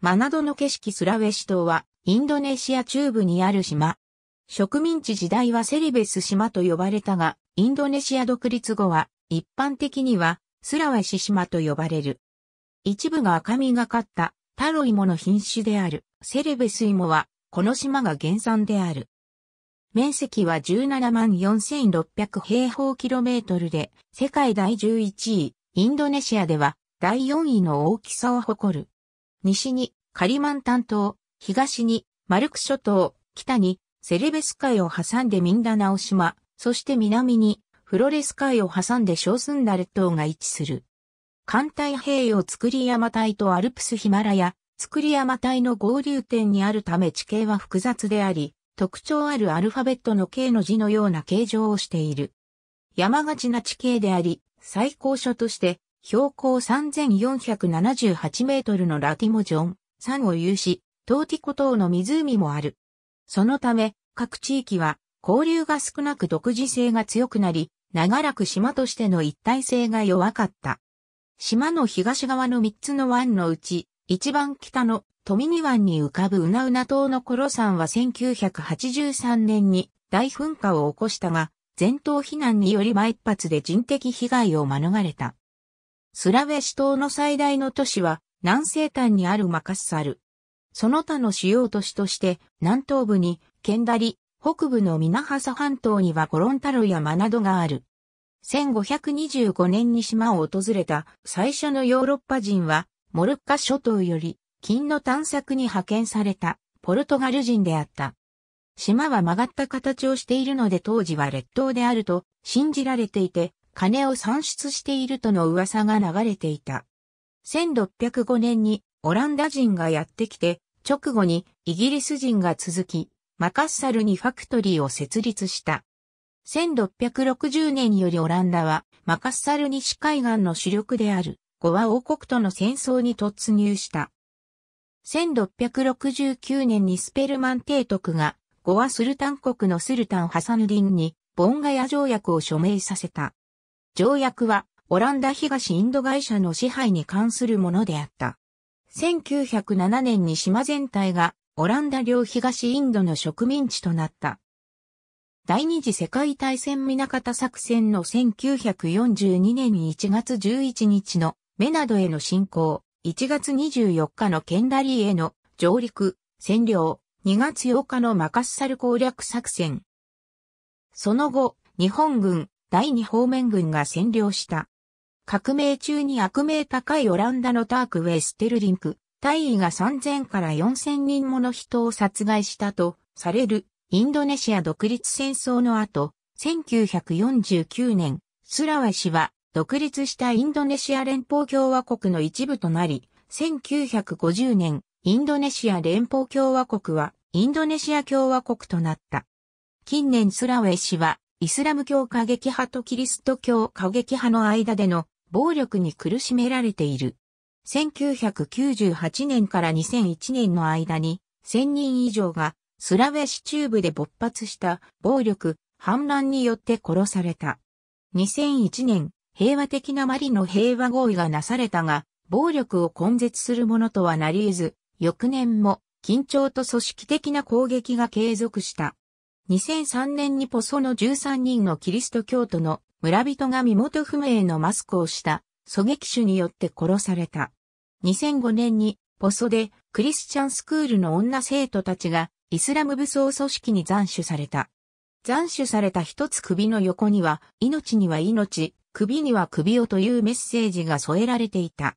マナドの景色スラウェシ島は、インドネシア中部にある島。植民地時代はセリベス島と呼ばれたが、インドネシア独立後は、一般的には、スラウェシ島と呼ばれる。一部が赤みがかったタロイモの品種であるセレベスイモは、この島が原産である。面積は17万4600平方キロメートルで、世界第11位、インドネシアでは第4位の大きさを誇る。西にカリマンタン島、東にマルク諸島、北にセレベス海を挟んでミンダナオ島、そして南にフロレス海を挟んで小スンダル島が位置する。艦隊平洋作り山隊とアルプスヒマラヤ、作り山隊の合流点にあるため地形は複雑であり、特徴あるアルファベットの K の字のような形状をしている。山がちな地形であり、最高所として標高3478メートルのラティモジョン、山を有し、トーティコ島の湖もある。そのため、各地域は交流が少なく独自性が強くなり、長らく島としての一体性が弱かった。島の東側の3つの湾のうち、一番北の富ニ湾に浮かぶウナウナ島のコロ山は1983年に大噴火を起こしたが、全島避難により毎発で人的被害を免れた。スラウェシ島の最大の都市は南西端にあるマカッサル。その他の主要都市として南東部にケンダリ、北部のミナハサ半島にはゴロンタロやマナドがある。1525年に島を訪れた最初のヨーロッパ人はモルッカ諸島より金の探索に派遣されたポルトガル人であった。島は曲がった形をしているので当時は列島であると信じられていて、金を算出しているとの噂が流れていた。1605年にオランダ人がやってきて、直後にイギリス人が続き、マカッサルにファクトリーを設立した。1660年よりオランダはマカッサル西海岸の主力であるゴア王国との戦争に突入した。1669年にスペルマン提督がゴアスルタン国のスルタンハサヌディンにボンガヤ条約を署名させた。条約はオランダ東インド会社の支配に関するものであった。1907年に島全体がオランダ領東インドの植民地となった。第二次世界大戦港方作戦の1942年1月11日のメナドへの侵攻、1月24日のケンダリーへの上陸、占領、2月8日のマカッサル攻略作戦。その後、日本軍、第二方面軍が占領した。革命中に悪名高いオランダのタークウェイ・ステルリンク、大尉が3000から4000人もの人を殺害したとされるインドネシア独立戦争の後、1949年、スラワ氏は独立したインドネシア連邦共和国の一部となり、1950年、インドネシア連邦共和国はインドネシア共和国となった。近年スラウェ氏はイスラム教過激派とキリスト教過激派の間での暴力に苦しめられている。1998年から2001年の間に1000人以上がスラウェシ中部で勃発した暴力、反乱によって殺された。2001年、平和的なマリの平和合意がなされたが、暴力を根絶するものとはなり得ず、翌年も緊張と組織的な攻撃が継続した。2003年にポソの13人のキリスト教徒の村人が身元不明のマスクをした狙撃手によって殺された。2005年にポソでクリスチャンスクールの女生徒たちがイスラム武装組織に斬首された。斬首された一つ首の横には命には命、首には首をというメッセージが添えられていた。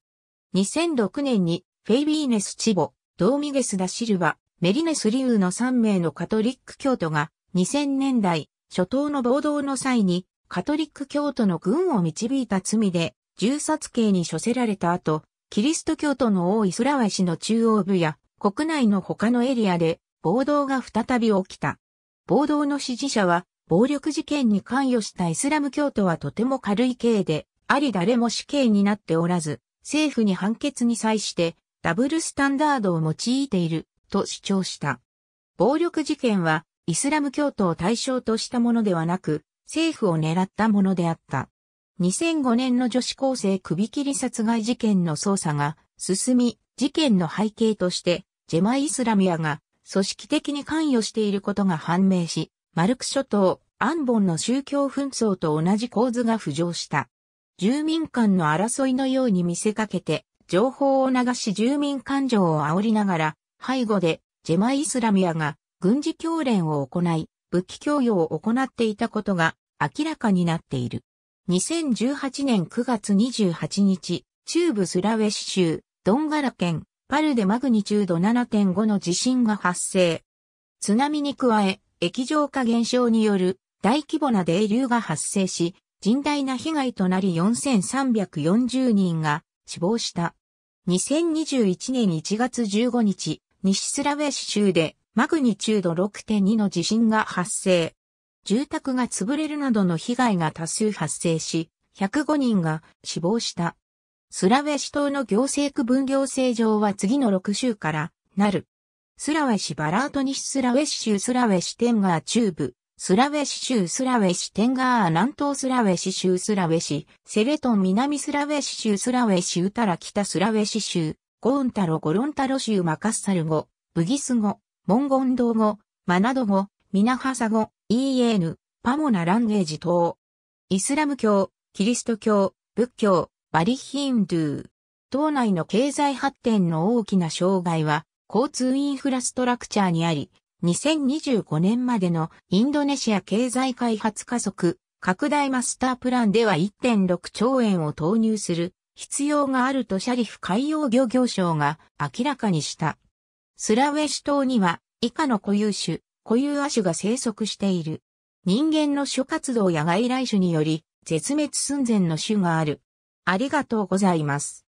2006年にフェイビーネス・チボ、ドーミゲス・ダ・シルバ、メリネス・リウの3名のカトリック教徒が2000年代、初頭の暴動の際に、カトリック教徒の軍を導いた罪で、銃殺刑に処せられた後、キリスト教徒の多いスラワ市の中央部や国内の他のエリアで暴動が再び起きた。暴動の支持者は暴力事件に関与したイスラム教徒はとても軽い刑で、あり誰も死刑になっておらず、政府に判決に際してダブルスタンダードを用いていると主張した。暴力事件はイスラム教徒を対象としたものではなく、政府を狙ったものであった。2005年の女子高生首切り殺害事件の捜査が進み、事件の背景として、ジェマイ・スラミアが組織的に関与していることが判明し、マルク諸島、アンボンの宗教紛争と同じ構図が浮上した。住民間の争いのように見せかけて、情報を流し住民感情を煽りながら、背後でジェマイ・イスラミアが軍事教練を行い、武器供与を行っていたことが明らかになっている。2018年9月28日、中部スラウェシ州、ドンガラ県、パルでマグニチュード7.5の地震が発生。津波に加え、液状化現象による大規模な泥流が発生し、甚大な被害となり4340人が死亡した。2021年1月15日、西スラウェシ州でマグニチュード6.2の地震が発生。住宅が潰れるなどの被害が多数発生し、105人が死亡した。スラウェシ島の行政区分行政上は次の6州からなる。スラウェシバラート西スラウェシ州スラウェシテンガー中部、スラウェシ州スラウェシテンガー南東スラウェシ州スラウェシ、セレトン南スラウェシ州スラウェシウタラ北スラウェシ州、ゴーンタロゴロンタロ州マカッサル語、ブギス語、文言道語、マナド語、ミナハサ語、EN、パモナランゲージ等。イスラム教、キリスト教、仏教、バリヒンドゥー。島内の経済発展の大きな障害は、交通インフラストラクチャーにあり、2025年までのインドネシア経済開発加速、拡大マスタープランでは1.6兆円を投入する必要があるとシャリフ海洋漁業省が明らかにした。スラウェシュ島には以下の固有種、固有亜種が生息している。人間の諸活動や外来種により絶滅寸前の種がある。ありがとうございます。